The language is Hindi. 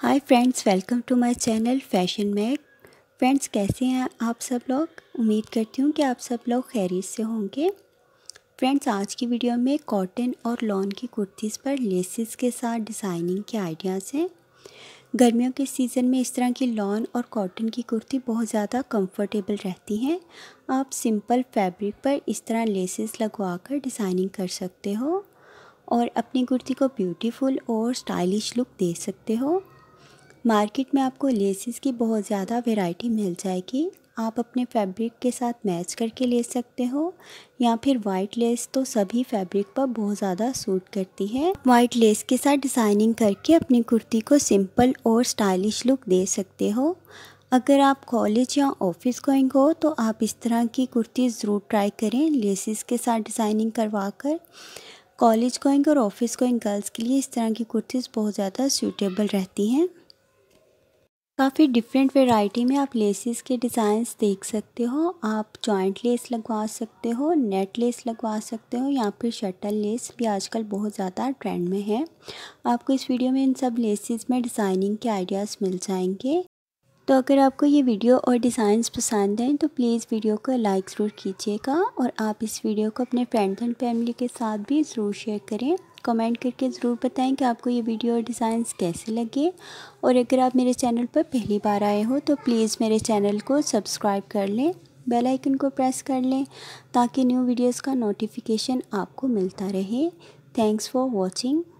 hi friends welcome to my channel fashion mag friends कैसे हैं आप सब लोग उम्मीद करती हूँ कि आप सब लोग खैरियत से होंगे फ्रेंड्स आज की वीडियो में कॉटन और लॉन की कुर्तीज़ पर लेसिस के साथ डिज़ाइनिंग के आइडियाज़ हैं गर्मियों के सीज़न में इस तरह की लॉन और कॉटन की कुर्ती बहुत ज़्यादा कंफर्टेबल रहती हैं आप सिंपल फैब्रिक पर इस तरह लेसेस लगवा कर डिज़ाइनिंग कर सकते हो और अपनी कुर्ती को ब्यूटीफुल और स्टाइलिश लुक दे सकते हो मार्केट में आपको लेसिस की बहुत ज़्यादा वेराइटी मिल जाएगी आप अपने फैब्रिक के साथ मैच करके ले सकते हो या फिर वाइट लेस तो सभी फैब्रिक पर बहुत ज़्यादा सूट करती है वाइट लेस के साथ डिज़ाइनिंग करके अपनी कुर्ती को सिंपल और स्टाइलिश लुक दे सकते हो अगर आप कॉलेज या ऑफिस गोइंग हो तो आप इस तरह की कुर्ती ज़रूर ट्राई करें लेसिस के साथ डिज़ाइनिंग करवा कर कॉलेज गोइंग और ऑफिस गोइंग गर्ल्स के लिए इस तरह की कुर्तीज़ बहुत ज़्यादा सूटेबल रहती हैं काफ़ी डिफरेंट वेराइटी में आप लेसिस के डिज़ाइंस देख सकते हो आप जॉइंट लेस लगवा सकते हो नेट लेस लगवा सकते हो या फिर शटल लेस भी आजकल बहुत ज़्यादा ट्रेंड में है आपको इस वीडियो में इन सब लेसिस में डिज़ाइनिंग के आइडियाज़ मिल जाएंगे तो अगर आपको ये वीडियो और डिज़ाइंस पसंद हैं तो प्लीज़ वीडियो को लाइक ज़रूर कीजिएगा और आप इस वीडियो को अपने फ्रेंड्स एंड फैमिली के साथ भी ज़रूर शेयर करें कमेंट करके ज़रूर बताएं कि आपको ये वीडियो और डिज़ाइंस कैसे लगे और अगर आप मेरे चैनल पर पहली बार आए हो तो प्लीज़ मेरे चैनल को सब्सक्राइब कर लें बेल आइकन को प्रेस कर लें ताकि न्यू वीडियोज़ का नोटिफिकेशन आपको मिलता रहे थैंक्स फॉर वॉचिंग